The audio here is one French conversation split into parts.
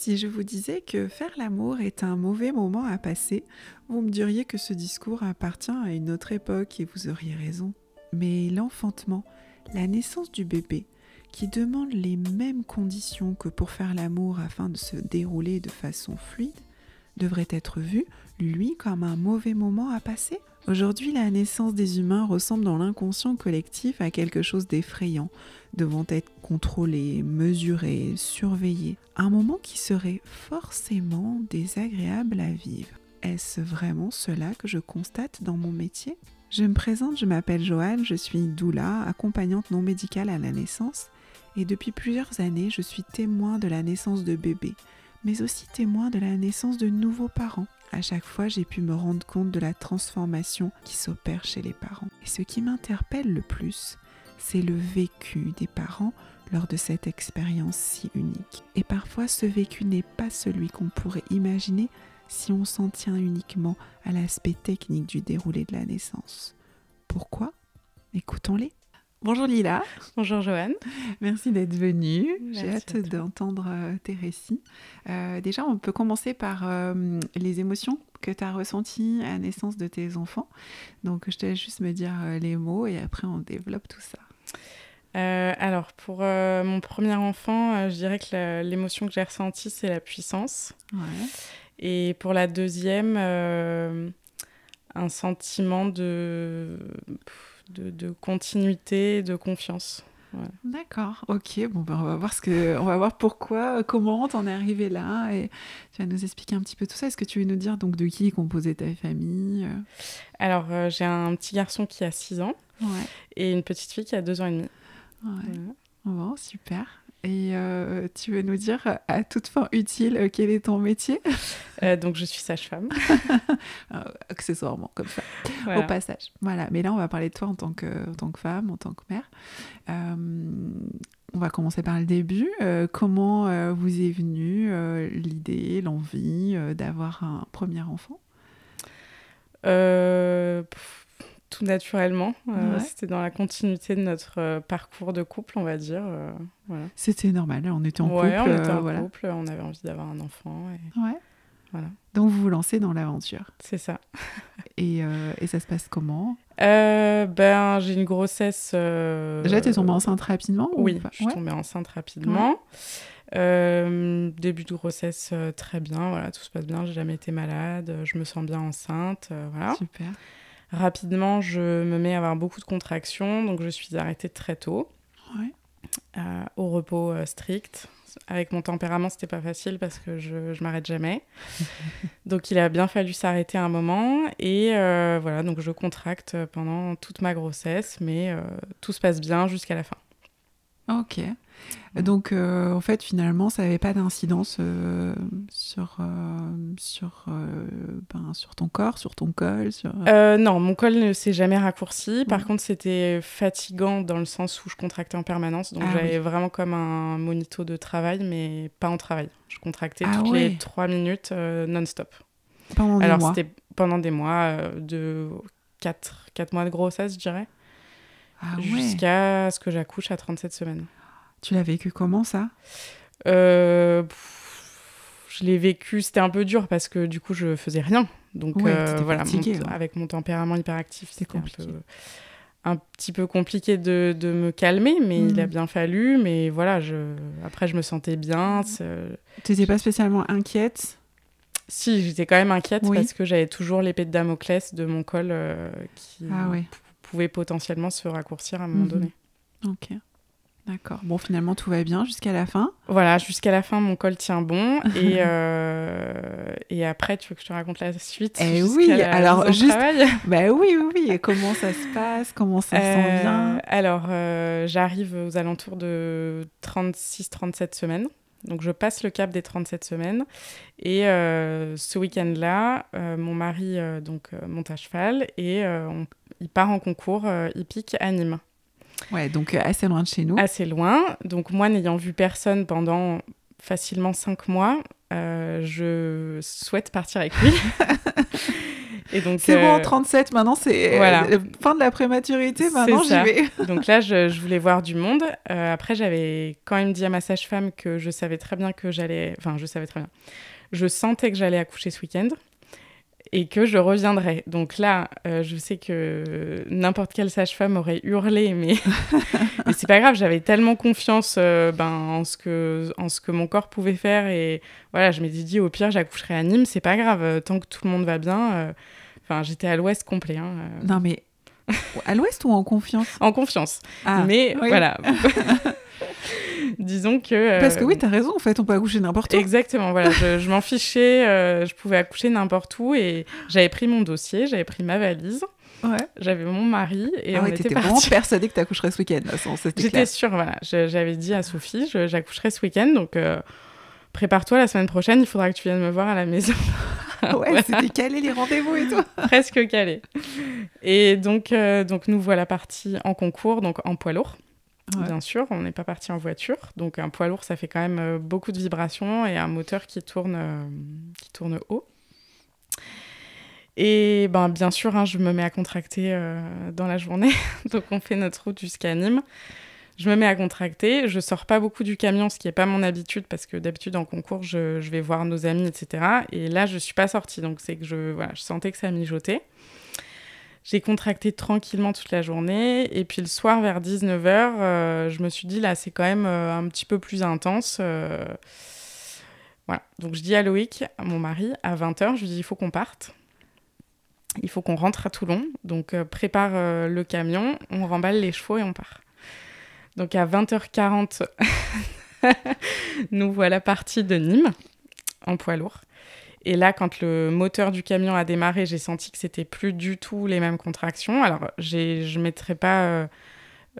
Si je vous disais que faire l'amour est un mauvais moment à passer, vous me diriez que ce discours appartient à une autre époque et vous auriez raison. Mais l'enfantement, la naissance du bébé, qui demande les mêmes conditions que pour faire l'amour afin de se dérouler de façon fluide, devrait être vu, lui, comme un mauvais moment à passer Aujourd'hui, la naissance des humains ressemble dans l'inconscient collectif à quelque chose d'effrayant, devant être contrôlé, mesuré, surveillé, un moment qui serait forcément désagréable à vivre. Est-ce vraiment cela que je constate dans mon métier Je me présente, je m'appelle Joanne, je suis doula, accompagnante non médicale à la naissance, et depuis plusieurs années, je suis témoin de la naissance de bébés, mais aussi témoin de la naissance de nouveaux parents. À chaque fois, j'ai pu me rendre compte de la transformation qui s'opère chez les parents. Et ce qui m'interpelle le plus, c'est le vécu des parents lors de cette expérience si unique. Et parfois, ce vécu n'est pas celui qu'on pourrait imaginer si on s'en tient uniquement à l'aspect technique du déroulé de la naissance. Pourquoi Écoutons-les. Bonjour Lila. Bonjour Joanne. Merci d'être venue. J'ai hâte d'entendre euh, tes récits. Euh, déjà, on peut commencer par euh, les émotions que tu as ressenties à la naissance de tes enfants. Donc, je te laisse juste me dire les mots et après, on développe tout ça. alors, pour mon premier enfant, je dirais que l'émotion que j'ai ressentie, c'est la puissance. Et pour la deuxième, un sentiment de de, continuité, de confiance. D'accord, ok. Bon, ben, on va voir ce que, on va voir pourquoi, comment t'en es arrivé là, et tu vas nous expliquer un petit peu tout ça. Est-ce que tu veux nous dire donc de qui est composée ta famille euh Alors euh, j'ai un petit garçon qui a 6 ans et une petite fille qui a 2 ans et demi. Ouais. Bon, super. Et euh, tu veux nous dire, à toute fin utile, euh, quel est ton métier euh, Donc, je suis sage-femme. Accessoirement, comme ça, au passage. Voilà, mais là, on va parler de toi en tant que, tant que femme, en tant que mère. on va commencer par le début. comment vous est venue l'idée, l'envie d'avoir un premier enfant tout naturellement. Euh, c'était dans la continuité de notre euh, parcours de couple, on va dire. Euh, voilà. C'était normal, on était en couple. on on avait envie d'avoir un enfant. Ouais. Voilà. Donc vous vous lancez dans l'aventure. C'est ça. et, et, ça se passe comment Ben j'ai une grossesse. Euh... Déjà t'es tombée enceinte rapidement Oui, je suis tombée enceinte rapidement. début de grossesse très bien, voilà, tout se passe bien, j'ai jamais été malade, je me sens bien enceinte, voilà. Super. Rapidement, je me mets à avoir beaucoup de contractions, donc je suis arrêtée très tôt. Euh, au repos euh, strict. Avec mon tempérament, c'était pas facile parce que je, je m'arrête jamais. donc il a bien fallu s'arrêter un moment et euh, voilà, donc je contracte pendant toute ma grossesse, mais tout se passe bien jusqu'à la fin. Ok. Donc, euh, en fait, finalement, ça n'avait pas d'incidence euh, sur, euh, sur, ben, sur ton corps, sur ton col sur... Non, mon col ne s'est jamais raccourci. Par contre, c'était fatigant dans le sens où je contractais en permanence. Donc, ah j'avais vraiment comme un monito de travail, mais pas en travail. Je contractais ah toutes les trois minutes non-stop. Pendant Alors, c'était Pendant des mois, de 4, 4 mois de grossesse, je dirais. Ah jusqu'à ce que j'accouche à 37 semaines. Tu l'as vécu comment ça euh, Je l'ai vécu, c'était un peu dur parce que du coup je faisais rien. Donc euh, voilà, hein. avec mon tempérament hyperactif, c'était un, un petit peu compliqué de, de me calmer, mais il a mm. bien fallu. Mais voilà, je, après je me sentais bien. Mm. Tu n'étais pas spécialement inquiète si, j'étais quand même inquiète parce que j'avais toujours l'épée de Damoclès de mon col euh, qui ah, ouais pouvait potentiellement se raccourcir à un moment mhm. donné. Ok. D'accord. Bon, finalement, tout va bien jusqu'à la fin. Voilà, jusqu'à la fin, mon col tient bon. et, euh, et après, tu veux que je te raconte la suite Eh oui, alors juste. Bah oui, oui, oui. Comment ça se passe Comment ça sent euh, bien Alors, euh, j'arrive aux alentours de 36-37 semaines. Donc, je passe le cap des 37 semaines. Et ce week-end-là, mon mari donc, monte à cheval et on il part en concours euh, pique à Nîmes. Ouais, donc euh, assez loin de chez nous. Assez loin. Donc moi, n'ayant vu personne pendant facilement cinq mois, euh, je souhaite partir avec lui. Et donc, c'est euh... bon, 37, maintenant c'est voilà. fin de la prématurité, maintenant j'y vais. donc là, je, je, voulais voir du monde. après, j'avais quand même dit à ma sage-femme que je savais très bien que j'allais... Enfin, je savais très bien. Je sentais que j'allais accoucher ce week-end et que je reviendrai. Donc là, euh, je sais que n'importe quelle sage-femme aurait hurlé, mais, c'est pas grave, j'avais tellement confiance euh, ben, en, ce que, en ce que mon corps pouvait faire. Et voilà, je m'étais dit, au pire, j'accoucherai à Nîmes, c'est pas grave, euh, tant que tout le monde va bien. Enfin, j'étais à l'ouest complet. Hein, non, mais à l'ouest ou en confiance En confiance. Ah, mais voilà. disons que. Euh, Parce que oui, t'as raison, en fait, on peut accoucher n'importe où. Exactement, voilà, je, m'en fichais, euh, je pouvais accoucher n'importe où et j'avais pris mon dossier, j'avais pris ma valise. J'avais mon mari et ah on était vraiment persuadée que tu accoucherais ce week-end. J'étais sûre, voilà. J'avais dit à Sophie, j'accoucherais ce week-end, donc euh, prépare-toi la semaine prochaine, il faudra que tu viennes me voir à la maison. Ah ouais, c'était calé les rendez-vous et tout. Presque calé. Et donc, donc nous voilà partis en concours, donc en poids lourd. Bien sûr, on n'est pas parti en voiture, donc un poids lourd, ça fait quand même euh, beaucoup de vibrations et un moteur qui tourne, euh, qui tourne haut. Et ben, bien sûr, hein, je me mets à contracter euh, dans la journée, donc on fait notre route jusqu'à Nîmes. Je me mets à contracter, je sors pas beaucoup du camion, ce qui n'est pas mon habitude, parce que d'habitude en concours, je, je, vais voir nos amis, etc. Et là, je suis pas sortie, donc c'est que je, voilà, je sentais que ça mijotait. J'ai contracté tranquillement toute la journée. Et puis le soir, vers 19h, euh, je me suis dit, là, c'est quand même euh, un petit peu plus intense. Euh. Voilà. Donc je dis à Loïc, à mon mari, à 20h, je lui dis, il faut qu'on parte. Il faut qu'on rentre à Toulon. Donc prépare le camion, on remballe les chevaux et on part. Donc à 20h40, nous voilà partis de Nîmes en poids lourd. Et là, quand le moteur du camion a démarré, j'ai senti que c'était plus du tout les mêmes contractions. Alors, je ne mettrai, pas, euh,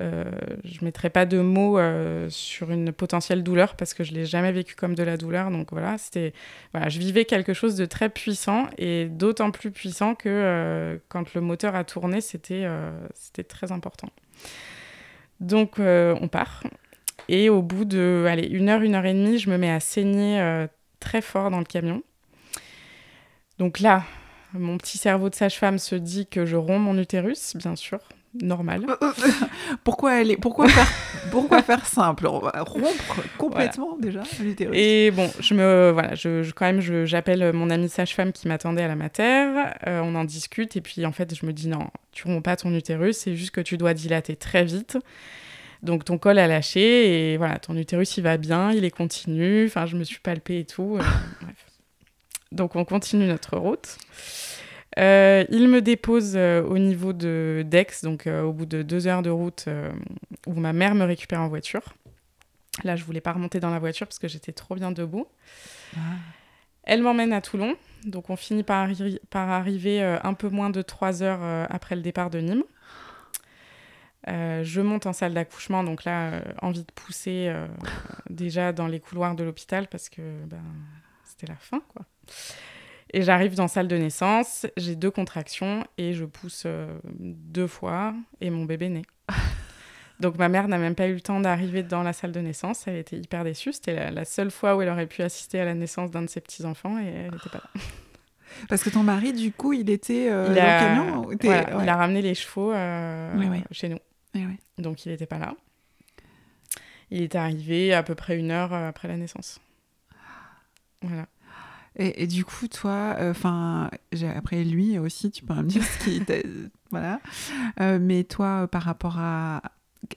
euh, je mettrai pas de mots euh, sur une potentielle douleur parce que je ne l'ai jamais vécu comme de la douleur. Donc voilà, c'était, voilà, je vivais quelque chose de très puissant et d'autant plus puissant que quand le moteur a tourné, c'était, c'était très important. Donc on part. Et au bout de allez, une heure, une heure et demie, je me mets à saigner très fort dans le camion. Donc là, mon petit cerveau de sage-femme se dit que je romps mon utérus, bien sûr, normal. Euh, euh, euh, pourquoi aller, pourquoi faire, pourquoi faire simple, rompre complètement déjà l'utérus. Et bon, je me, voilà, je, je quand même, j'appelle mon amie sage-femme qui m'attendait à la mater, on en discute et puis en fait, je me dis non, tu romps pas ton utérus, c'est juste que tu dois dilater très vite. Donc ton col a lâché et voilà, ton utérus il va bien, il est continu. Enfin, je me suis palpée et tout. Donc on continue notre route. Euh, il me dépose euh, au niveau de Dex, donc euh, au bout de deux heures de route où ma mère me récupère en voiture. Là, je voulais pas remonter dans la voiture parce que j'étais trop bien debout. Ah. Elle m'emmène à Toulon, donc on finit par, arriver un peu moins de trois heures après le départ de Nîmes. je monte en salle d'accouchement, donc là, envie de pousser déjà dans les couloirs de l'hôpital parce que ben, c'était la fin, quoi. Et j'arrive dans la salle de naissance, j'ai deux contractions et je pousse euh, deux fois et mon bébé naît. Donc ma mère n'a même pas eu le temps d'arriver dans la salle de naissance, elle était hyper déçue. C'était la, seule fois où elle aurait pu assister à la naissance d'un de ses petits-enfants et elle n'était pas là. Parce que ton mari, du coup, il était euh, a... camion euh, Il a ramené les chevaux chez nous. Donc il n'était pas là. Il est arrivé à peu près une heure après la naissance. Voilà. Et, du coup, toi, euh, enfin, après lui aussi, tu peux me dire ce qui était. voilà. Euh, mais toi, euh, par rapport à.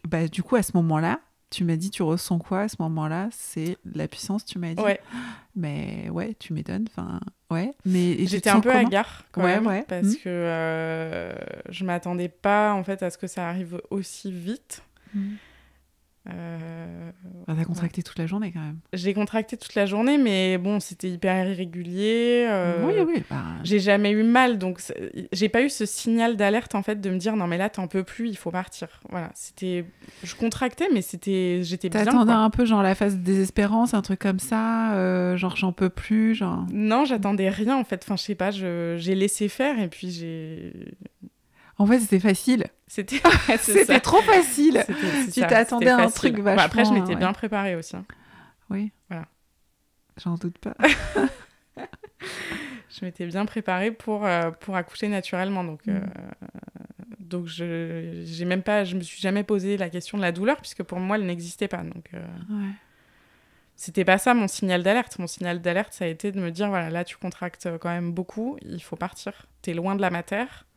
Bah, du coup, à ce moment-là, tu m'as dit, tu ressens quoi à ce moment-là C'est la puissance, tu m'as dit. Ouais. Mais ouais, tu m'étonnes. Enfin, ouais. Mais j'étais un peu agarre quand même, parce hmm. que je je m'attendais pas en fait à ce que ça arrive aussi vite. Hmm. Euh, t'as contracté toute la journée quand même. J'ai contracté toute la journée, mais bon, c'était hyper irrégulier. Euh, oui, oui. Bah, j'ai jamais eu mal, donc j'ai pas eu ce signal d'alerte en fait de me dire non mais là t'en peux plus, il faut partir. Voilà, c'était, je contractais, mais c'était, j'étais bien. T'attendais un peu genre la phase de désespérance, un truc comme ça, euh, genre j'en peux plus, genre. Non, j'attendais rien en fait. Enfin, je sais pas, j'ai laissé faire et puis j'ai en fait, c'était facile. C'était trop facile. Tu t'attendais à un truc vachement. après, je m'étais bien préparée aussi. Oui. Voilà. J'en doute pas. je m'étais bien préparée pour, euh, pour accoucher naturellement. Donc, euh, donc je, j'ai même pas, je me suis jamais posé la question de la douleur, puisque pour moi, elle n'existait pas. Donc, euh, c'était pas ça mon signal d'alerte. Mon signal d'alerte, ça a été de me dire voilà, là, tu contractes quand même beaucoup, il faut partir. T'es loin de la matière.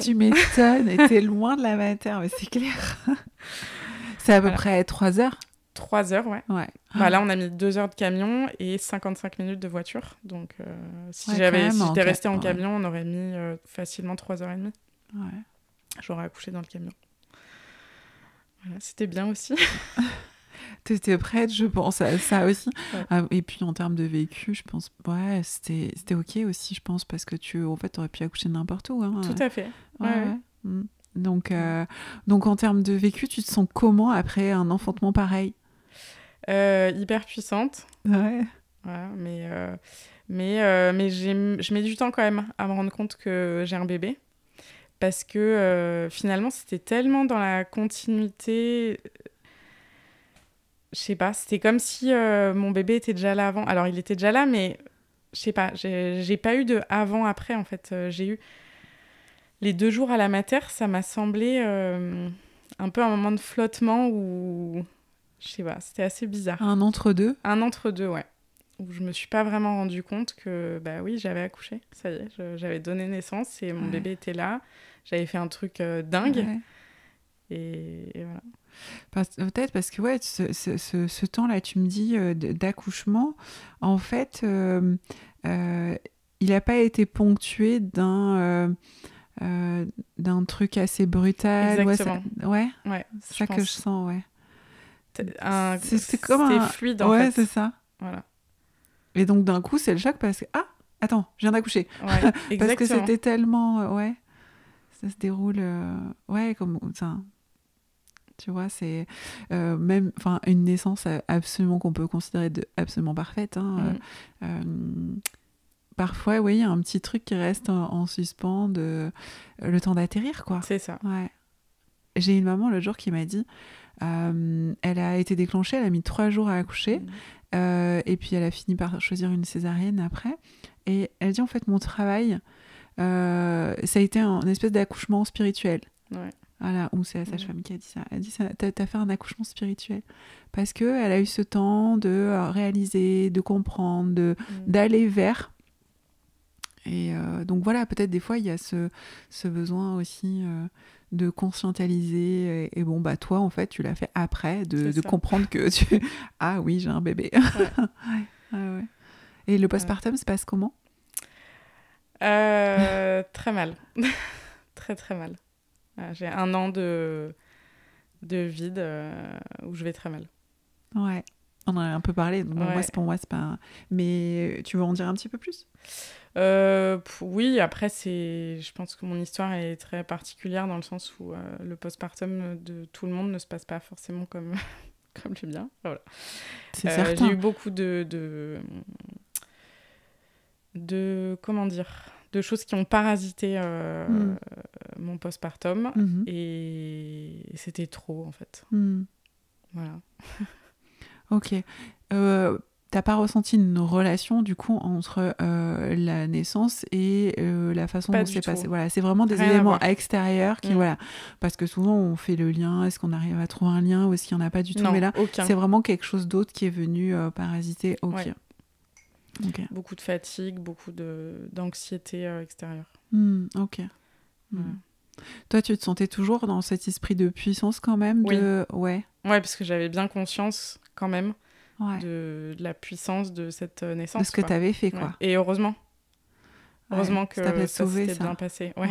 Tu m'étonnes, et t'es loin de la matière, mais c'est clair. c'est à peu près 3 heures 3 heures, ouais. ouais. Bah, là, ah. on a mis 2 heures de camion et 55 minutes de voiture. Donc, euh, si j'avais, si j'étais resté en camion, on aurait mis euh, facilement 3 heures et demie. Ouais. J'aurais accouché dans le camion. Voilà, c'était bien aussi. tu étais prête, je pense, à ça aussi. Ah, et puis en termes de vécu, je pense, ouais, c'était ok aussi, je pense, parce que tu, en fait, aurais pu accoucher n'importe où. Hein. Tout à fait. Ouais, mm. Donc, euh, donc en termes de vécu, tu te sens comment après un enfantement pareil euh, Hyper puissante. Ouais. mais euh, mais, mais je mets du temps quand même à me rendre compte que j'ai un bébé. Parce que finalement, c'était tellement dans la continuité je sais pas, c'était comme si euh, mon bébé était déjà là avant. Alors il était déjà là, mais je sais pas, j'ai pas eu de avant-après en fait. Euh, j'ai eu les deux jours à la mater, ça m'a semblé euh, un peu un moment de flottement où je sais pas, c'était assez bizarre. Un entre-deux Un entre-deux, ouais. Où je me suis pas vraiment rendu compte que bah oui, j'avais accouché, ça y est, j'avais donné naissance et mon bébé était là. J'avais fait un truc dingue. Et, voilà. Peut-être parce que ouais, ce, ce, temps-là, tu me dis euh, d'accouchement, en fait, euh, euh, il n'a pas été ponctué d'un d'un truc assez brutal. Ouais, ouais, c'est ça que je sens, ouais. C'est comme un... fluide, en ouais, c'est ça. Voilà. Et donc d'un coup, c'est le choc parce que ah, attends, je viens d'accoucher. parce que c'était tellement ouais, ça se déroule ouais comme tu vois, c'est euh, même, enfin, une naissance absolument qu'on peut considérer de absolument parfaite. Hein, mm. euh, euh, parfois, oui, il y a un petit truc qui reste en, suspens de le temps d'atterrir, quoi. C'est ça. J'ai une maman l'autre jour qui m'a dit, elle a été déclenchée, elle a mis trois jours à accoucher, mm. et puis elle a fini par choisir une césarienne après. Et elle dit en fait mon travail, ça a été un, une espèce d'accouchement spirituel. Ouais. Voilà, ah ou c'est la sage-femme qui a dit ça. Elle dit ça, t'as as fait un accouchement spirituel. Parce qu'elle a eu ce temps de euh, réaliser, de comprendre, d'aller de, vers. Et euh, donc voilà, peut-être des fois, il y a ce, ce besoin aussi euh, de conscientaliser Et, bon, bah toi, en fait, tu l'as fait après, de, comprendre que tu... ah oui, j'ai un bébé. Et le postpartum se passe comment Très mal. très, très mal. Euh, j'ai un an de, de vide euh, où je vais très mal. Ouais, on en a un peu parlé. Donc pour moi, c'est pas. Mais tu veux en dire un petit peu plus euh, Oui, après, c'est. Je pense que mon histoire est très particulière dans le sens où le postpartum de tout le monde ne se passe pas forcément comme, comme le bien. Voilà. C'est certain. J'ai eu beaucoup de de comment dire de choses qui ont parasité euh, mm. mon postpartum. Mm-hmm. Et c'était trop, en fait. Mm. Voilà. ok. Euh, t'as pas ressenti une relation, du coup, entre euh, la naissance et la façon dont c'est passé Voilà, c'est vraiment des éléments extérieurs qui, mm. voilà. Parce que souvent, on fait le lien. Est-ce qu'on arrive à trouver un lien ou est-ce qu'il n'y en a pas du tout Mais là, c'est vraiment quelque chose d'autre qui est venu parasiter. Ok. Beaucoup de fatigue, beaucoup d'anxiété euh, extérieure. Hmm, ok. Hmm. Toi, tu te sentais toujours dans cet esprit de puissance quand même oui. Ouais. Ouais, parce que j'avais bien conscience quand même de, la puissance de cette euh, naissance. De ce que tu avais fait, quoi. Et heureusement. heureusement que ça s'était bien passé. Ouais.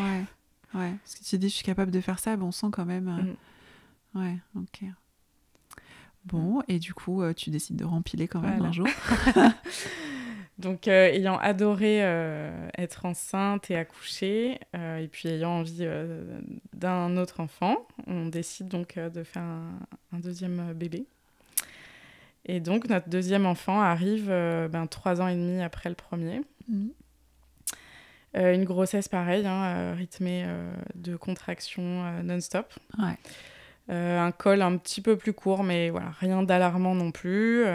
ouais. Parce que tu dis, je suis capable de faire ça, bon sent quand même. Euh, mm. Ouais, ok. Mm. Bon, et du coup, tu décides de rempiler quand même un jour. Donc, euh, ayant adoré euh, être enceinte et accoucher, euh, et puis ayant envie d'un autre enfant, on décide donc de faire un, deuxième bébé. Et donc, notre deuxième enfant arrive ben, trois ans et demi après le premier. Mmh. une grossesse pareille, hein, rythmée de contractions non-stop. Ouais. un col un petit peu plus court, mais voilà, rien d'alarmant non plus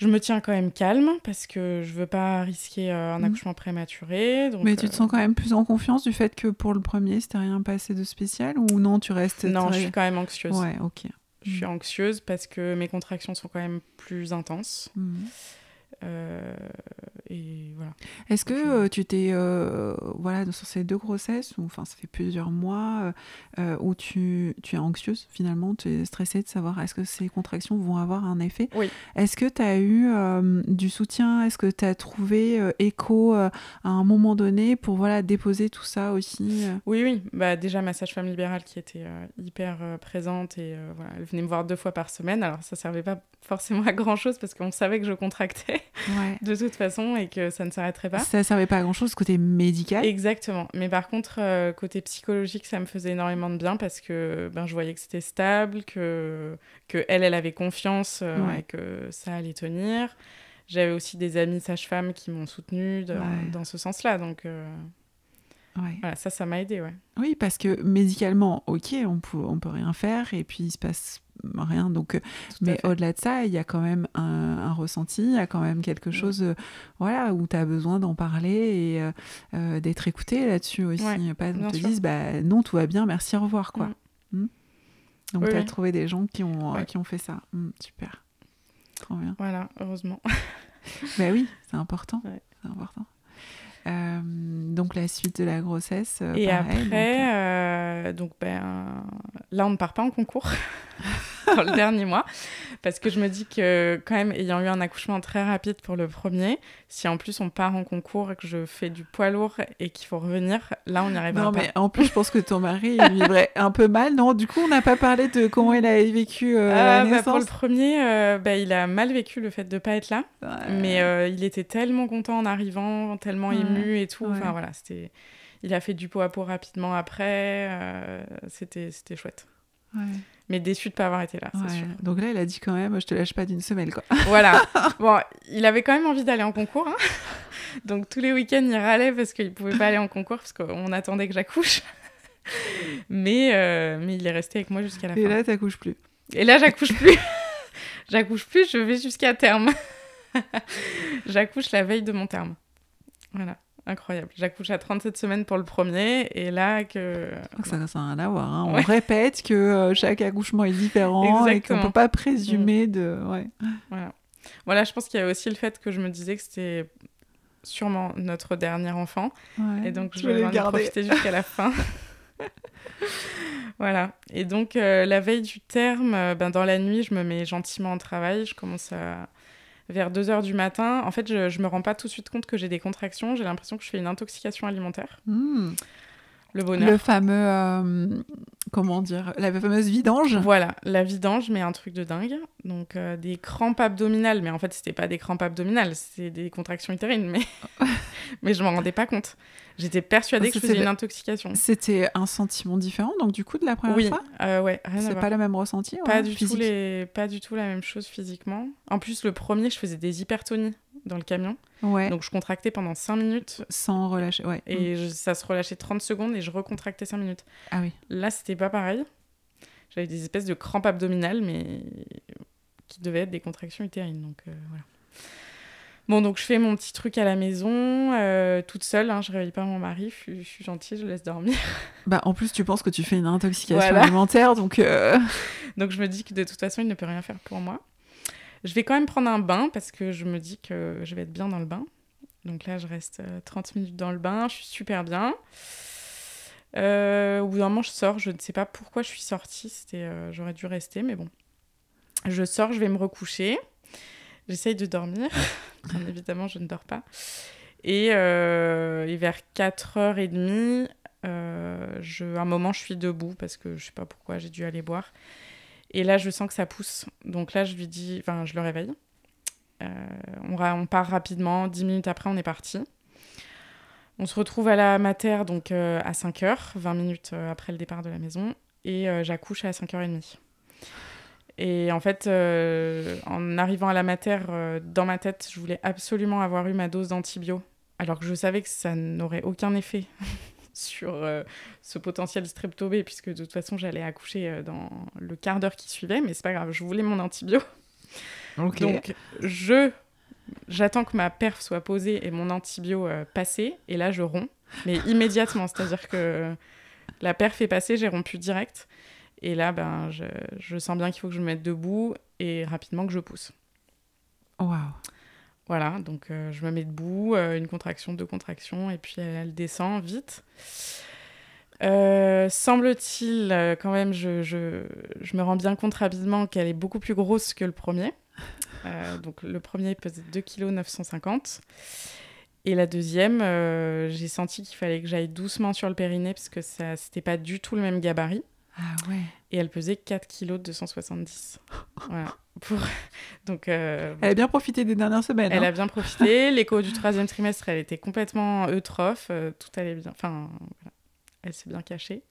je me tiens quand même calme parce que je veux pas risquer euh, un mhm. accouchement prématuré. mais tu te euh, sens quand même plus en confiance du fait que pour le premier, c'était rien passé de spécial ou non, tu restes. Non, je suis quand même anxieuse. ok. Je suis mhm. anxieuse parce que mes contractions sont quand même plus intenses. Mhm. Euh, et voilà. Est-ce que euh, euh, tu t'es, voilà, sur ces deux grossesses, ou enfin ça fait plusieurs mois, où tu, tu, es anxieuse finalement, tu es stressée de savoir est-ce que ces contractions vont avoir un effet Oui. Est-ce que tu as eu du soutien Est-ce que tu as trouvé écho à un moment donné pour voilà, déposer tout ça aussi Oui, oui. Bah, déjà ma sage-femme libérale qui était hyper présente et voilà, elle venait me voir deux fois par semaine. Alors ça servait pas forcément à grand-chose parce qu'on savait que je contractais. de toute façon et que ça ne s'arrêterait pas. Ça servait pas à grand chose côté médical. Exactement. Mais par contre, euh, côté psychologique, ça me faisait énormément de bien parce que ben, je voyais que c'était stable, que, que elle, elle avait confiance euh, et que ça allait tenir. J'avais aussi des amis sages-femmes qui m'ont soutenue dans, ce sens-là. Donc. Euh, ça, ça m'a aidé, Oui, parce que médicalement, ok, on peut, on peut rien faire et puis il se passe rien. Donc, euh, mais au-delà de ça, il y a quand même un, ressenti, il y a quand même quelque mmh. chose, euh, voilà, où tu as besoin d'en parler et euh, d'être écouté là-dessus aussi. pas qu'on te bah non, tout va bien, merci, au revoir, quoi. Mmh. Mmh. Donc, tu as trouvé des gens qui ont, qui ont fait ça. super. Trop bien. Voilà, heureusement. bah oui, c'est important. C'est important. Euh, donc la suite de la grossesse. Euh, et après, donc euh, ben, Là, on ne part pas en concours dans le dernier mois, parce que je me dis que quand même, ayant eu un accouchement très rapide pour le premier, si en plus on part en concours et que je fais du poids lourd et qu'il faut revenir, là, on n'y arrivera pas. Non, mais en plus, je pense que ton mari il vivrait un peu mal, non Du coup, on n'a pas parlé de comment il a vécu euh, la naissance. Ah, bah, pour le premier, euh, bah, il a mal vécu le fait de pas être là, mais euh, il était tellement content en arrivant, tellement ému et tout. Enfin voilà, c'était il a fait du pot à pot rapidement après. Euh, c'était, chouette. Mais déçu de ne pas avoir été là, c'est sûr. Donc là, il a dit quand même, je te lâche pas d'une semaine, quoi. Voilà. bon, il avait quand même envie d'aller en concours. Hein. Donc tous les week-ends, il râlait parce qu'il pouvait pas aller en concours parce qu'on attendait que j'accouche. mais, euh, mais il est resté avec moi jusqu'à la fin. Et là, n'accouches plus. Et là, j'accouche plus. j'accouche plus, je vais jusqu'à terme. j'accouche la veille de mon terme. Voilà. Incroyable. J'accouche à 37 semaines pour le premier et là que... Ça n'a rien à voir. Hein. On répète que euh, chaque accouchement est différent et qu'on ne peut pas présumer mm. de... Ouais. Voilà. voilà, je pense qu'il y a aussi le fait que je me disais que c'était sûrement notre dernier enfant. et donc je, je voulais en profiter jusqu'à la fin. voilà. Et donc euh, la veille du terme, euh, ben, dans la nuit, je me mets gentiment au travail. Je commence à vers 2 h du matin, en fait, je, ne me rends pas tout de suite compte que j'ai des contractions. J'ai l'impression que je fais une intoxication alimentaire. Hmm le Le fameux, euh, comment dire, la fameuse vidange. Voilà, la vidange, mais un truc de dingue. Donc euh, des crampes abdominales, mais en fait c'était pas des crampes abdominales, c'était des contractions utérines, mais, mais je m'en rendais pas compte. J'étais persuadée que c'était une intoxication. C'était un sentiment différent, donc du coup de la première fois. Oui. Euh, ouais, C'est pas le même ressenti. Pas du pas du tout la même chose physiquement. En plus le premier, je faisais des hypertonies, dans le camion. Ouais. Donc je contractais pendant 5 minutes. Sans relâcher, ouais. Et mm. ça se relâchait 30 secondes et je recontractais 5 minutes. Ah oui. Là, c'était pas pareil. J'avais des espèces de crampes abdominales, mais qui devaient être des contractions utérines. Donc euh, voilà. Bon, donc je fais mon petit truc à la maison, euh, toute seule, hein. je réveille pas mon mari, je, suis gentille, je laisse dormir. Bah, en plus, tu penses que tu fais une intoxication alimentaire, donc... Euh. donc je me dis que de toute façon, il ne peut rien faire pour moi. Je vais quand même prendre un bain parce que je me dis que je vais être bien dans le bain. Donc là, je reste 30 euh, minutes dans le bain, je suis super bien. Euh, au bout d'un moment, je sors. Je ne sais pas pourquoi je suis sortie. Euh, j'aurais dû rester, mais bon. Je sors, je vais me recoucher. J'essaye de dormir. bien évidemment, je ne dors pas. Et, vers 4h30, je, à un moment, je suis debout parce que je ne sais pas pourquoi j'ai dû aller boire. Et là, je sens que ça pousse. Donc là, je lui dis, enfin, je le réveille. Euh, on, part rapidement. Dix minutes après, on est parti. On se retrouve à la mater, donc euh, à 5h, 20 minutes euh, après le départ de la maison. Et j'accouche à 5h30. Et en fait, en arrivant à la mater, dans ma tête, je voulais absolument avoir eu ma dose d'antibio, alors que je savais que ça n'aurait aucun effet. sur euh, ce potentiel streptobé, puisque de toute façon, j'allais accoucher euh, dans le quart d'heure qui suivait, mais c'est pas grave, je voulais mon antibio. Donc, je j'attends que ma perf soit posée et mon antibio euh, passé, et là, je romps, mais immédiatement, c'est-à-dire que la perf est passée, j'ai rompu direct. Et là, ben, je, je sens bien qu'il faut que je me mette debout et rapidement que je pousse. Waouh! Voilà, donc euh, je me mets debout, euh, une contraction, deux contractions, et puis elle, descend vite. Euh, semble-t-il, quand même, je, me rends bien compte rapidement qu'elle est beaucoup plus grosse que le premier. donc le premier pesait 2 kg Et la deuxième, j'ai senti qu'il fallait que j'aille doucement sur le périnée parce que ça c'était pas du tout le même gabarit. Ah ouais et elle pesait 4 kg 270. voilà. Pour... Donc, euh, elle a bien profité des dernières semaines. Elle hein. a bien profité. L'écho du troisième trimestre, elle était complètement euh, eutrophe. Euh, tout allait bien. Enfin, voilà. elle s'est bien cachée.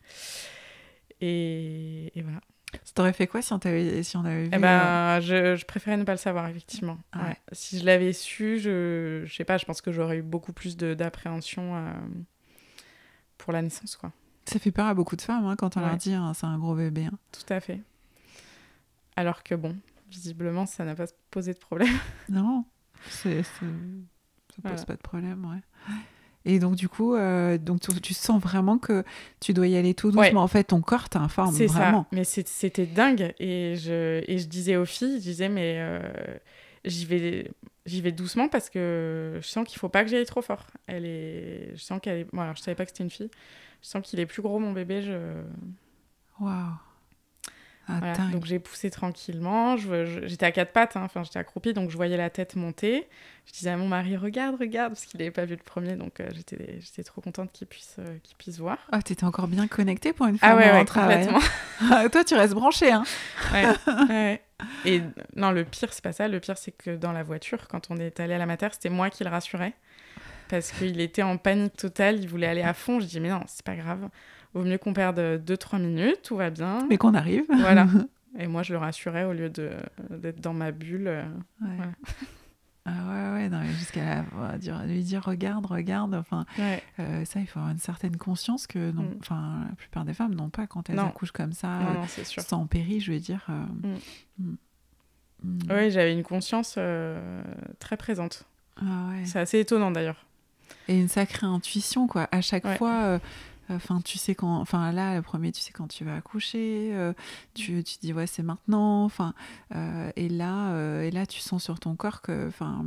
Et, voilà. Ça t'aurait fait quoi si on, avait, si on avait vu eh ben, je, préférais ne pas le savoir, effectivement. Ah si je l'avais su, je, je sais pas, je pense que j'aurais eu beaucoup plus d'appréhension pour la naissance, quoi. Ça fait peur à beaucoup de femmes hein, quand on leur dit hein, c'est un gros bébé. Hein. Tout à fait. Alors que bon, visiblement, ça n'a pas posé de problème. non, ça pose pas de problème, ouais. Et donc, du coup, euh, donc tu, sens vraiment que tu dois y aller tout doucement. En fait, ton corps t'informe c'est vraiment. Ça. Mais c'était dingue. Et je, je disais aux filles, je disais, mais euh, j'y vais j'y vais doucement parce que je sens qu'il faut pas que j'aille trop fort. Elle est... Je sens qu'elle est... Bon, je savais pas que c'était une fille. Je sens qu'il est plus gros, mon bébé. Je... Waouh! Ah, donc j'ai poussé tranquillement, j'étais à quatre pattes, hein, enfin j'étais accroupie, donc je voyais la tête monter. Je disais à mon mari, regarde, regarde, parce qu'il n'avait pas vu le premier, donc euh, j'étais trop contente qu'il puisse, euh, puisse voir. Ah, t'étais encore bien connectée pour une ah fois ah, ouais, en ouais, Toi, tu restes branchée, hein. ouais, Et non, le pire, c'est pas ça, le pire, c'est que dans la voiture, quand on est allé à la mater, c'était moi qui le rassurais parce qu'il était en panique totale, il voulait aller à fond. Je dis mais non, c'est pas grave. Vaut mieux qu'on perde 2-3 minutes, tout va bien. Mais qu'on arrive. Voilà. Et moi, je le rassurais au lieu d'être dans ma bulle. Euh, ouais. Ah ouais, ouais, jusqu'à oh, lui dire regarde, regarde. Enfin, euh, ça, il faut avoir une certaine conscience que non, mm. enfin, la plupart des femmes n'ont pas quand elles non. accouchent comme ça, non, euh, non, sûr. sans péril, je veux dire. Mm. Mm. Oui, j'avais une conscience très présente. Ah ouais. C'est assez étonnant d'ailleurs et une sacrée intuition, quoi. À chaque fois. Euh, enfin, tu sais quand. Enfin, là, le premier, tu sais quand tu vas accoucher. Euh, tu, tu dis ouais, c'est maintenant. Enfin, euh, et là, et là, tu sens sur ton corps que. Enfin,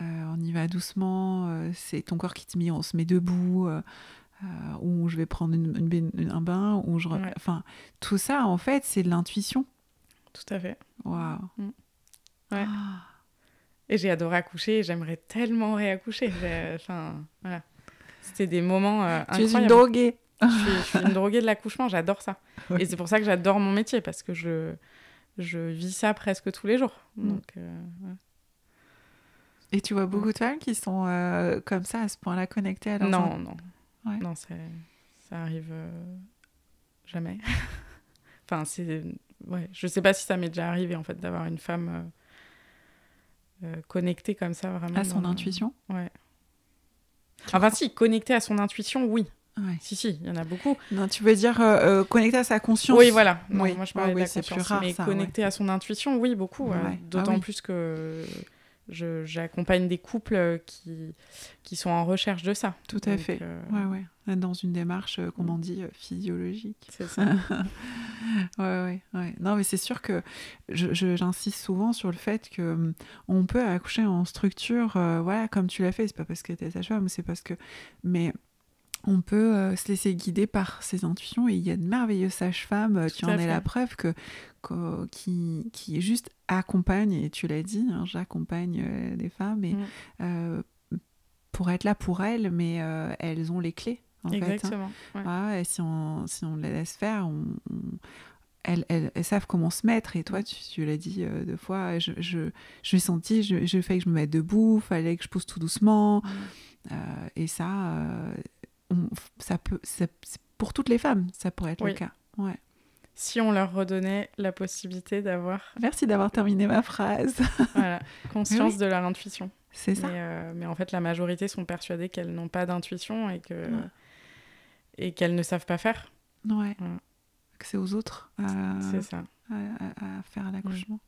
on y va doucement. c'est ton corps qui te met. On se met debout. ou je vais prendre une, un bain. Ou je. Enfin, tout ça, en fait, c'est de l'intuition. Tout à fait. Waouh. Mm. Ouais. Ah. Et j'ai adoré accoucher, j'aimerais tellement réaccoucher. Euh, enfin, voilà. C'était des moments incroyables. Euh, tu es une droguée. je, suis, une droguée de l'accouchement, j'adore ça. Et c'est pour ça que j'adore mon métier, parce que je, je vis ça presque tous les jours. Mm. Donc, euh, Et tu vois mm. beaucoup de femmes qui sont comme ça, à ce point-là, connectées à leur Non, non. Non, ça arrive jamais. enfin, c'est... Ouais, je sais pas si ça m'est déjà arrivé, en fait, d'avoir une femme euh, connecté comme ça vraiment. À son intuition Ouais. Enfin, si, connecté à son intuition, oui. Si, si, il y en a beaucoup. Non, tu veux dire connecter euh, euh, connecté à sa conscience Oui, voilà. Moi, je parle de la conscience, plus rare, mais connecté à son intuition, oui, beaucoup. Ah D'autant plus que j'accompagne des couples qui, qui sont en recherche de ça. Tout à fait. Euh, ouais, ouais. Dans une démarche, qu'on euh, comment on mm. dit, euh, physiologique. C'est ça. ouais, ouais, ouais, Non, mais c'est sûr que j'insiste souvent sur le fait que hum, on peut accoucher en structure, voilà, comme tu l'as fait. C'est pas parce que tu es sage-femme, c'est parce que. Mais on peut euh, se laisser guider par ses intuitions et il y a de merveilleuses sages-femmes, euh, tu en es la preuve, que, qui, qui, juste accompagnent, et tu l'as dit, hein, j'accompagne euh, des femmes mm. pour être là pour elles, mais elles ont les clés. En Fait, hein. si, on, si on les laisse faire, on, elles, elles, savent comment se mettre. Et toi, mm. tu, l'as dit deux fois, je, je, suis je, que je me mette debout, fallait que je pousse tout doucement. Mm. et ça, ça peut, pour toutes les femmes, ça pourrait être le cas. Ouais. Si on leur redonnait la possibilité d'avoir. Merci d'avoir terminé ma phrase. voilà, conscience de leur intuition. C'est ça. Euh, mais, en fait, la majorité sont persuadées qu'elles n'ont pas d'intuition et que et qu'elles ne savent pas faire. Ouais. Que c'est aux autres. À... Euh, c'est ça. À, faire l'accouchement.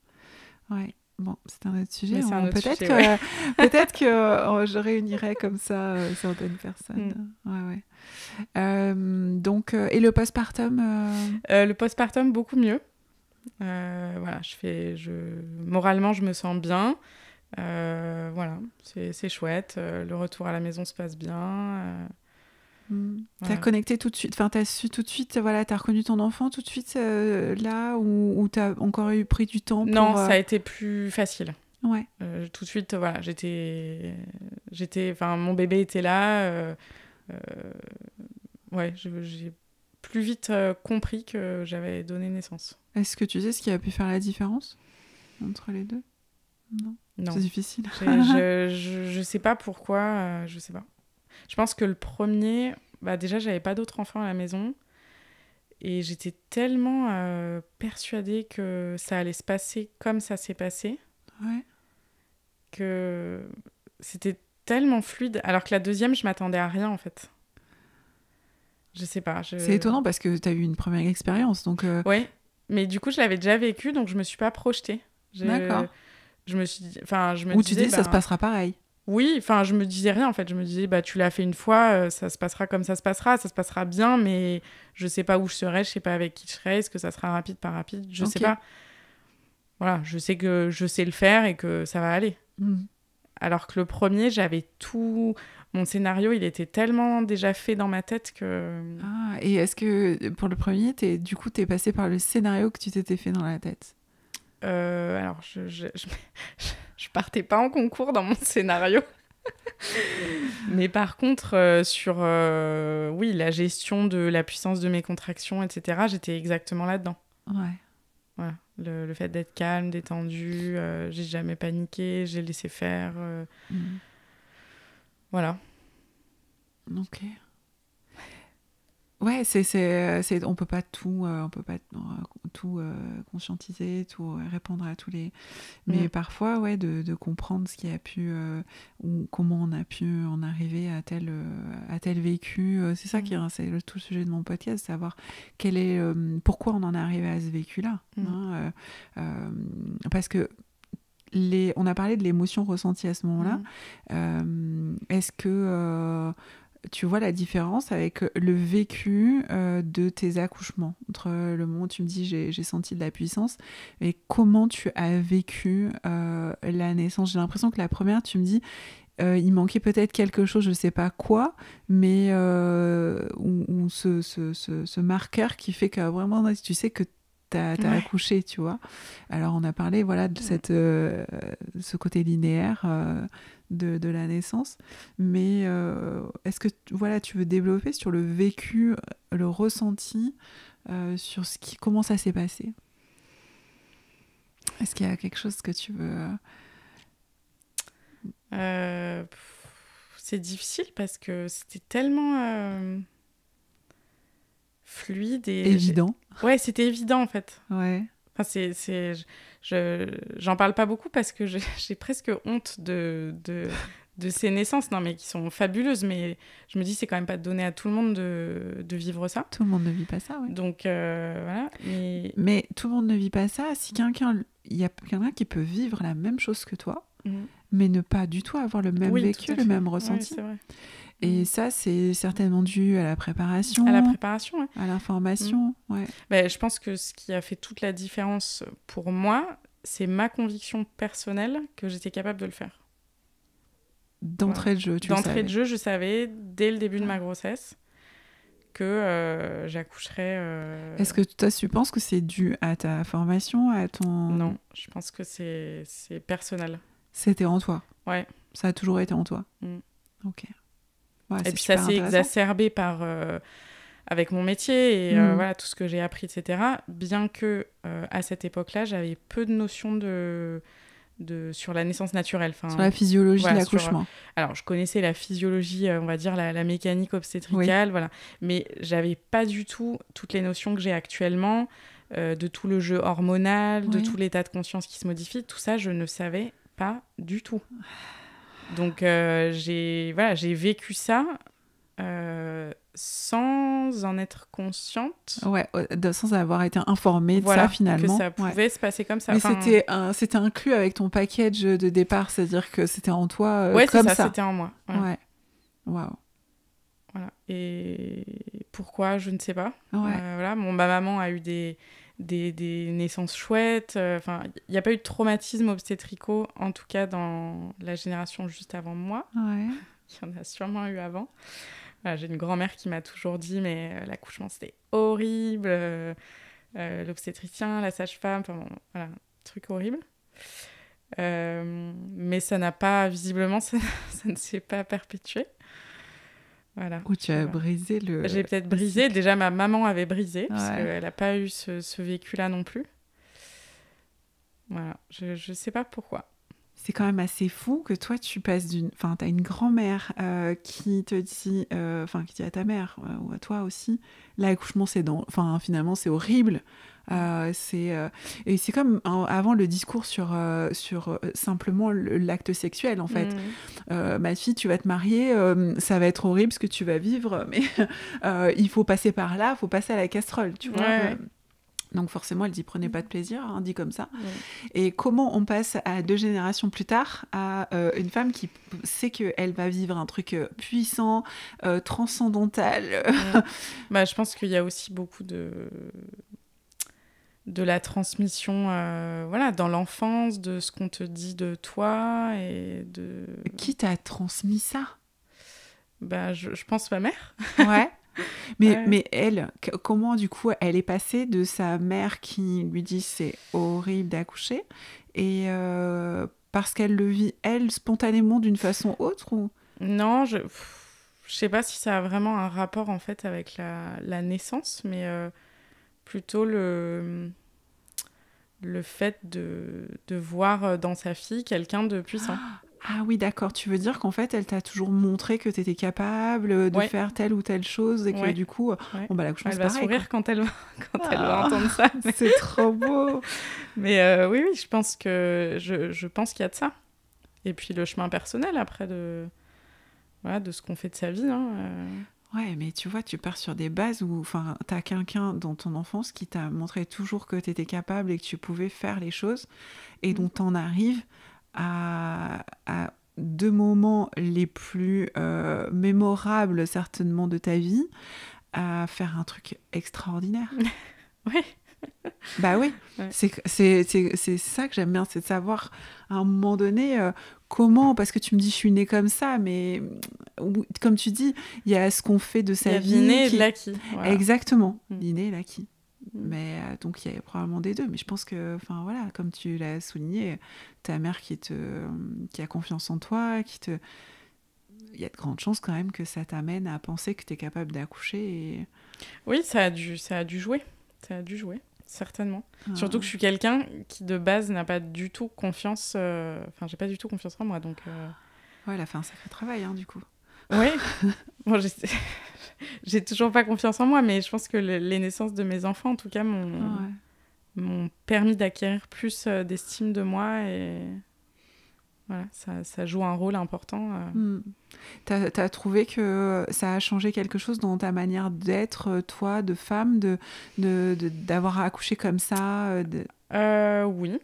Ouais. Bon, c'est un autre sujet. Peut-être que, peut que je réunirai comme ça euh, certaines personnes. Mm. Ouais, ouais. Euh, donc, euh, et le postpartum Le postpartum, beaucoup mieux. voilà, je fais, je... moralement, je me sens bien. voilà, c'est chouette. le retour à la maison se passe bien. T'as connecté tout de suite, enfin t'as su tout de suite, voilà, t'as reconnu ton enfant tout de suite euh, là ou, t'as encore eu pris du temps pour, Non, euh, ça a été plus facile. Ouais. Euh, tout de suite, voilà, j'étais, j'étais, enfin mon bébé était là. ouais, j'ai plus vite compris que j'avais donné naissance. Est-ce que tu sais ce qui a pu faire la différence entre les deux Non. C'est difficile. je, je, je, sais pas pourquoi, je sais pas. Je pense que le premier, bah déjà, j'avais pas d'autres enfants à la maison. Et j'étais tellement euh, persuadée que ça allait se passer comme ça s'est passé. Ouais. Que c'était tellement fluide. Alors que la deuxième, je m'attendais à rien en fait. Je sais pas. C'est étonnant parce que tu as eu une première expérience. donc... Euh, ouais. Mais du coup, je l'avais déjà vécu, donc je me suis pas projetée. D'accord. Je me suis enfin, je me Ou tu dis, ça ben se passera pareil oui, enfin, je me disais rien en fait. Je me disais, bah, tu l'as fait une fois, euh, ça se passera comme ça se passera, ça se passera bien, mais je sais pas où je serai, je sais pas avec qui je serai, est-ce que ça sera rapide, pas rapide, je sais pas. Voilà, je sais que je sais le faire et que ça va aller. Mm. Alors que le premier, j'avais tout. Mon scénario, il était tellement déjà fait dans ma tête que. Ah, et est-ce que pour le premier, es... du coup, t'es passé par le scénario que tu t'étais fait dans la tête euh, alors, je, je, partais pas en concours dans mon scénario. Mais par contre, euh, sur euh, oui, la gestion de la puissance de mes contractions, etc., j'étais exactement là-dedans. Ouais. Le, fait d'être calme, détendu, j'ai jamais paniqué, j'ai laissé faire. Mhm. Voilà. Ok. Ouais, euh, c'est, on peut pas tout, euh, on peut pas euh, tout conscientiser, tout répondre à tous les. Mais mm. parfois, ouais, de, comprendre ce qui a pu ou comment on a pu en arriver à tel à tel vécu. c'est ça qui, mm. c'est le, tout le sujet de mon podcast, savoir quel est, pourquoi on en est arrivé à ce vécu-là. Mm. Hein, parce que les, on a parlé de l'émotion ressentie à ce moment-là. Est-ce que tu vois la différence avec le vécu euh, de tes accouchements entre le moment où tu me dis j'ai senti de la puissance et comment tu as vécu euh, la naissance. J'ai l'impression que la première, tu me dis euh, il manquait peut-être quelque chose, je sais pas quoi, mais ou, ce, ce, ce, marqueur qui fait que vraiment tu sais que tu as accouché, tu vois. Alors on a parlé voilà de cette ce côté linéaire de, la naissance. Mais euh, est-ce que voilà, tu veux développer sur le vécu, euh, le ressenti, euh, sur ce qui, commence à s'est passé Est-ce qu'il y a quelque chose que tu veux... c'est difficile parce que c'était tellement fluide et... Évident. Ouais, c'était évident en fait. Ouais c'est, c'est, je, j'en parle pas beaucoup parce que j'ai, presque honte de, de, de, ces naissances, non, mais qui sont fabuleuses. Mais je me dis, c'est quand même pas donné à tout le monde de, de vivre ça. Tout le monde ne vit pas ça, Donc, euh, voilà. Mais... tout le monde ne vit pas ça. Si quelqu'un, il y a quelqu'un qui peut vivre la même chose que toi, mmh. mais ne pas du tout avoir le même vécu, le même ressenti. c'est vrai. Et mm. ça, c'est certainement dû à la préparation. À la préparation, oui. À l'information, mm. ouais. Ben, je pense que ce qui a fait toute la différence pour moi, c'est ma conviction personnelle que j'étais capable de le faire. D'entrée de jeu, tu D'entrée de jeu, je savais dès le début de ma grossesse que euh, j'accoucherais. Euh, Est-ce que toi, tu penses que c'est dû à ta formation, à ton. Non, je pense que c'est personnel. C'était en toi. Ouais. Ça a toujours été en toi. Mm. Ok et puis ça s'est exacerbé par, euh, avec mon métier et euh, mm. voilà, tout ce que j'ai appris, etc. Bien que euh, à cette époque-là, j'avais peu de notions de, de, sur la naissance naturelle. sur la physiologie de l'accouchement. alors, je connaissais la physiologie, on va dire, la, mécanique obstétricale, voilà. Mais j'avais pas du tout toutes les notions que j'ai actuellement, de tout le jeu hormonal, de tout l'état de conscience qui se modifie. Tout ça, je ne savais pas du tout. Donc euh, j'ai voilà, j'ai vécu ça euh, sans en être consciente. Ouais, euh, de, sans avoir été informée de voilà, ça finalement. Que ça pouvait se passer comme ça. Mais c'était c'était inclus avec ton package de départ, c'est-à-dire que c'était en toi euh, ouais, ça. C'était en moi. Ouais. Waouh. Voilà. Et pourquoi, je ne sais pas. Ouais. voilà, mon ma maman a eu des des, des naissances chouettes. Euh, enfin, il n'y a pas eu de traumatisme obstétricaux, en tout cas dans la génération juste avant moi. Il y en a sûrement eu avant. J'ai une grand-mère qui m'a toujours dit, mais euh, l'accouchement, c'était horrible. Euh, l'obstétricien, la sage-femme, enfin, voilà, un truc horrible. mais ça n'a pas, visiblement, ça ne s'est pas perpétué. Voilà. Ou tu as brisé le. J'ai peut-être brisé. Déjà, ma maman avait brisé, parce qu'elle n'a pas eu ce, ce vécu-là non plus. Voilà, je ne sais pas pourquoi c'est quand même assez fou que toi tu passes d'une enfin t'as une grand-mère euh, qui te dit euh, enfin qui dit à ta mère euh, ou à toi aussi l'accouchement c'est dans enfin finalement c'est horrible c'est et c'est comme avant le discours sur sur simplement l'acte sexuel en fait mm. ma fille tu vas te marier ça va être horrible ce que tu vas vivre mais il faut passer par là faut passer à la casserole tu vois donc forcément, elle dit prenez mm. pas de plaisir, hein, dit comme ça. Et comment on passe à deux générations plus tard à euh, une femme qui sait qu'elle va vivre un truc euh, puissant, euh, transcendantal. bah, je pense qu'il y a aussi beaucoup de de la transmission voilà dans l'enfance de ce qu'on te dit de toi et de qui t'a transmis ça bah, je, je, pense ma mère. Ouais. mais, mais elle, comment du coup elle est passée de sa mère qui lui dit c'est horrible d'accoucher et euh, parce qu'elle le vit elle spontanément d'une façon autre ou Non, je ne sais pas si ça a vraiment un rapport en fait avec la, naissance, mais euh, plutôt le le fait de, de voir euh, dans sa fille quelqu'un de puissant. Ah, ah oui, d'accord. Tu veux dire qu'en fait, elle t'a toujours montré que tu étais capable euh, de faire telle ou telle chose et que du coup, euh, bon, bah, Elle va sourire quand, elle va, ah, entendre ça. C'est trop beau. mais euh, oui, oui, je pense que je, pense qu'il y a de ça. Et puis le chemin personnel après de, de ce qu'on fait de sa vie. Hein, Ouais, mais tu vois, tu pars sur des bases où tu as quelqu'un dans ton enfance qui t'a montré toujours que tu étais capable et que tu pouvais faire les choses et dont mm. tu en arrives à, deux moments les plus euh, mémorables certainement de ta vie à faire un truc extraordinaire. oui. bah oui, c'est ça que j'aime bien, c'est de savoir à un moment donné euh, comment, parce que tu me dis je suis née comme ça, mais comme tu dis, il y a ce qu'on fait de sa vie. L'inné et l'acquis. Exactement, mmh. l'inné et l'acquis. Mais euh, donc il y a probablement des deux. Mais je pense que, enfin voilà, comme tu l'as souligné, ta mère qui te, qui a confiance en toi, qui te, il y a de grandes chances quand même que ça t'amène à penser que tu es capable d'accoucher. Oui, ça a dû, ça a dû jouer, ça a dû jouer, certainement. Ah. Surtout que je suis quelqu'un qui de base n'a pas du tout confiance. Euh, enfin, j'ai pas du tout confiance en moi, donc. Euh. Ouais, elle a fait un sacré travail, hein, du coup. Oui. bon, j'ai toujours pas confiance en moi, mais je pense que les naissances de mes enfants, en tout cas, m'ont ah permis d'acquérir plus euh, d'estime de moi et voilà, ça, ça, joue un rôle important. Euh. Hmm. T'as Tu as, trouvé que ça a changé quelque chose dans ta manière d'être, euh, toi, de femme, d'avoir de, de, à comme ça Oui.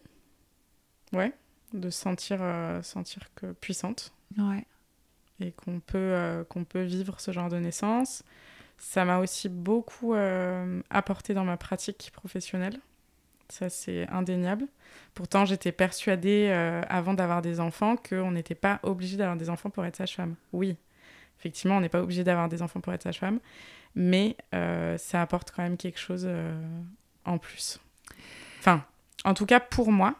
Ouais, de sentir, sentir que puissante. Ouais et qu'on peut, euh, qu'on peut vivre ce genre de naissance. Ça m'a aussi beaucoup euh, apporté dans ma pratique professionnelle. Ça, c'est indéniable. Pourtant, j'étais persuadée, euh, avant d'avoir des enfants, qu'on n'était pas obligé d'avoir des enfants pour être sage-femme. Oui, effectivement, on n'est pas obligé d'avoir des enfants pour être sage-femme, mais ça apporte quand même quelque chose en plus. Enfin, en tout cas, pour moi,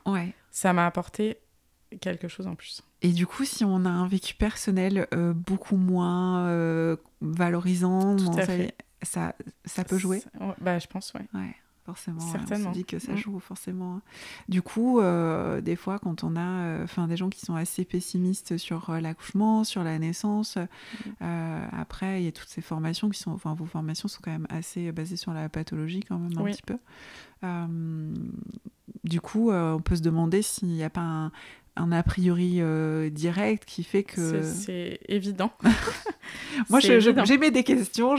ça m'a apporté quelque chose en plus. Et du coup, si on a un vécu personnel euh, beaucoup moins euh, valorisant, ça, ça, peut jouer bah, Je pense, oui. Ouais, forcément. Hein, on dit que ça mm. joue, forcément. Hein. Du coup, euh, des fois, quand on a enfin des gens qui sont assez pessimistes sur l'accouchement, sur la naissance, mm. après, il y a toutes ces formations qui sont. Enfin, vos formations sont quand même assez basées sur la pathologie, quand même, un petit peu. du coup, on peut se demander s'il n'y a pas un un a priori euh, direct qui fait que. C'est évident. Moi, j'aimais des questions.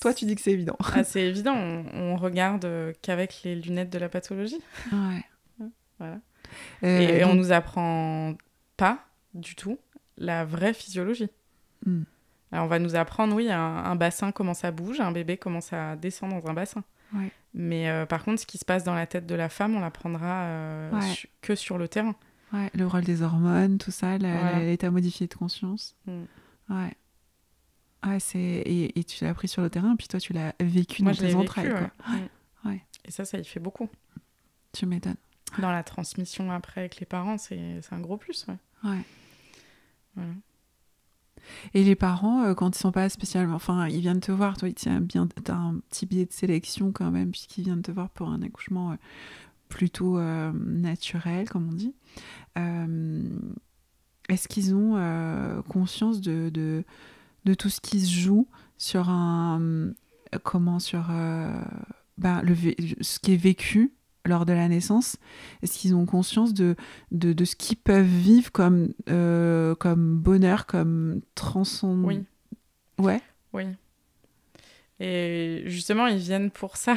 Toi, tu dis que c'est évident. Ah, c'est évident. On, regarde euh, qu'avec les lunettes de la pathologie. Ouais. voilà. Euh, et, on nous apprend pas du tout la vraie physiologie. Hmm. on va nous apprendre, oui, un, bassin, comment ça bouge, un bébé, comment ça descend dans un bassin. Mais par contre, ce qui se passe dans la tête de la femme, on l'apprendra que sur le terrain. Ouais, le rôle des hormones, tout ça, l'état modifié de conscience. Mm. Ouais. Et, tu l'as appris sur le terrain, puis toi, tu l'as vécu dans tes entrailles. Mm. Ouais. Et ça, ça y fait beaucoup. Tu m'étonnes. Dans la transmission après avec les parents, c'est, un gros plus. Ouais. Et les parents, euh, quand ils sont pas spécialement. Enfin, ils viennent te voir, toi, tu as un, bien... as petit billet de sélection quand même, puisqu'ils viennent te voir pour un accouchement euh, plutôt euh, naturel, comme on dit, euh, est-ce qu'ils ont euh, conscience de, de, tout ce qui se joue sur un. Comment Sur ben, le, ce qui est vécu lors de la naissance Est-ce qu'ils ont conscience de, de, ce qu'ils peuvent vivre comme, comme bonheur, comme transcendance Oui. Ouais. Oui. Et justement, ils viennent pour ça.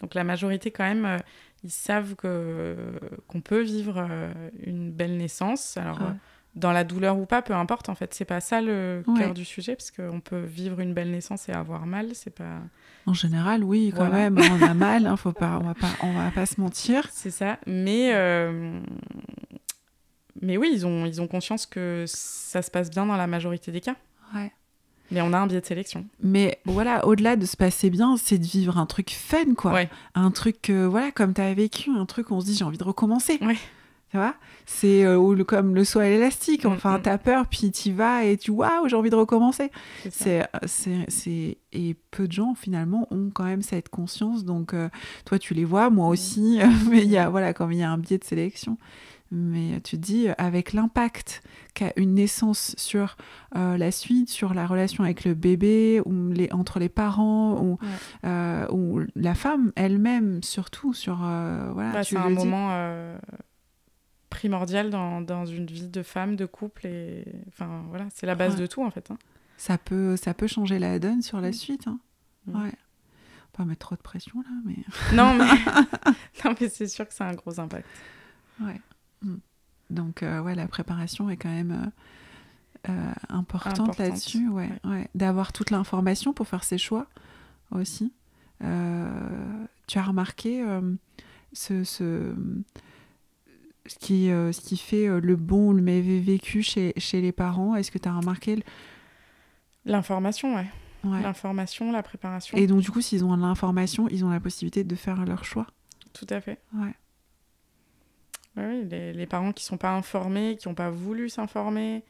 Donc la majorité, quand même, ils savent que euh, qu'on peut vivre euh, une belle naissance. Alors euh, dans la douleur ou pas, peu importe. En fait, c'est pas ça le cœur du sujet, parce qu'on peut vivre une belle naissance et avoir mal. C'est pas. En général, oui, quand même, on a mal. Hein, faut pas, on va pas, on va pas se mentir. C'est ça. Mais mais oui, ils ont ils ont conscience que ça se passe bien dans la majorité des cas. Ouais. Mais on a un biais de sélection. Mais voilà, au-delà de se passer bien, c'est de vivre un truc fun, quoi. Un truc, voilà, comme tu as vécu, un truc où on se dit j'ai envie de recommencer. Tu vois C'est euh, comme le saut élastique mm, Enfin, mm. t'as peur, puis t'y vas et tu waouh, j'ai envie de recommencer. C'est, euh, c'est, et peu de gens finalement ont quand même cette conscience. Donc, euh, toi, tu les vois, moi mm. aussi. mais il y a, voilà, comme il y a un biais de sélection mais tu te dis euh, avec l'impact qu'a une naissance sur euh, la suite, sur la relation avec le bébé, ou les, entre les parents, ou, euh, ou la femme elle-même, surtout sur c'est un moment primordial dans, dans, une vie de femme, de couple, et enfin voilà, c'est la base de tout en fait. Hein. Ça peut ça peut changer la donne sur la mm. suite. Hein. Mm. Ouais. Pas mettre trop de pression là, mais. non mais non mais c'est sûr que c'est un gros impact. Ouais. Mm. Donc, euh, ouais, la préparation est quand même euh, euh, importante, là-dessus. D'avoir toute l'information pour faire ses choix aussi. tu as remarqué ce, ce, qui, ce qui fait le bon, le mauvais vécu chez, les parents. Est-ce que tu as remarqué L'information, L'information, la préparation. Et donc, du coup, s'ils ont l'information, ils ont la possibilité de faire leur choix. Tout à fait. Ouais les, parents qui ne sont pas informés, qui n'ont pas voulu s'informer,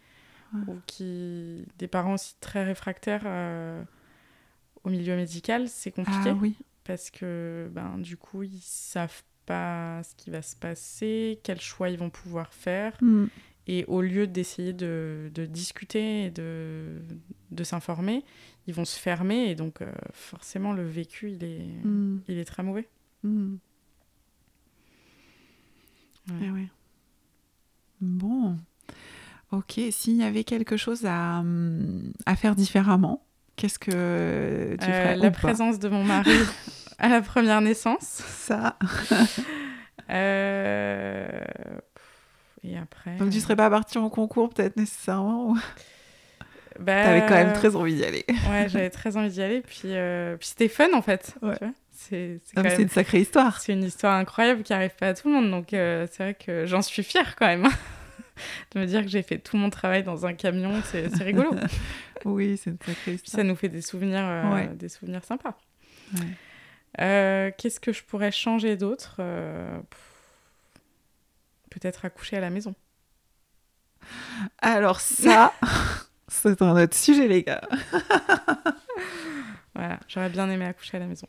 ou qui. des parents aussi très réfractaires euh, au milieu médical, c'est compliqué. Ah Parce que, ben, du coup, ils savent pas ce qui va se passer, quels choix ils vont pouvoir faire. Mm. Et au lieu d'essayer de, discuter et de, s'informer, ils vont se fermer. Et donc, euh, forcément, le vécu, il est, mm. il est très mauvais. Mm. Eh bon. Ok, s'il y avait quelque chose à, hum, à faire différemment, qu'est-ce que tu euh, ferais La présence de mon mari à la première naissance. Ça. Euh, et après. Donc tu serais pas partie en concours peut-être nécessairement ou... Bah, T'avais quand même très envie d'y aller. ouais, j'avais très envie d'y aller. Puis, euh, puis c'était fun en fait. Ouais c'est une sacrée histoire. C'est une histoire incroyable qui arrive pas à tout le monde. Donc euh, c'est vrai que j'en suis fière quand même. de me dire que j'ai fait tout mon travail dans un camion, c'est rigolo. oui, c'est une sacrée histoire. ça nous fait des souvenirs, euh, des souvenirs sympas. Euh, qu'est-ce que je pourrais changer d'autre Peut-être accoucher à la maison. Alors ça, c'est un autre sujet les gars. Voilà, j'aurais bien aimé accoucher à la maison.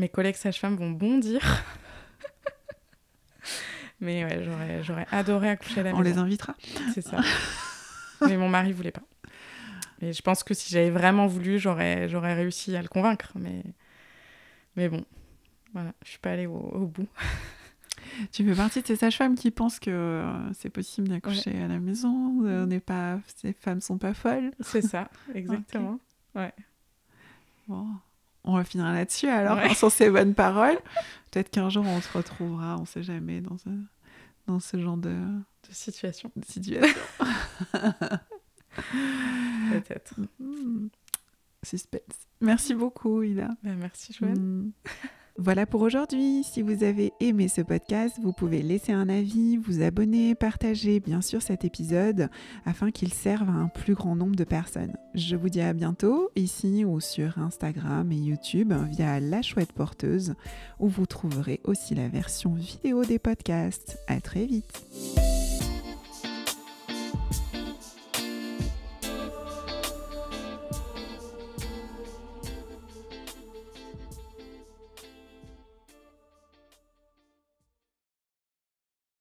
Mes collègues sages-femmes vont bondir. Mais ouais, j'aurais, j'aurais adoré accoucher à la On les invitera. C'est ça. Mais mon mari voulait pas. Et je pense que si j'avais vraiment voulu, j'aurais, j'aurais réussi à le convaincre. Mais, mais bon, voilà, je suis pas allée au, bout. Tu fais partie de ces sages-femmes qui pensent que euh, c'est possible d'accoucher à la maison, on n'est pas, ces femmes sont pas folles. C'est ça, exactement. Ouais. Bon on va finir là-dessus alors, ouais. Hein, sur ces bonnes paroles. Peut-être qu'un jour on se retrouvera, on sait jamais, dans ce, genre de, situation. Peut-être. Hmm. Suspense. Merci beaucoup, Ida. Ben, merci, Joanne. Hmm. Voilà pour aujourd'hui. Si vous avez aimé ce podcast, vous pouvez laisser un avis, vous abonner, partager bien sûr cet épisode afin qu'il serve à un plus grand nombre de personnes. Je vous dis à bientôt ici ou sur Instagram et YouTube via La Chouette Porteuse où vous trouverez aussi la version vidéo des podcasts. À très vite.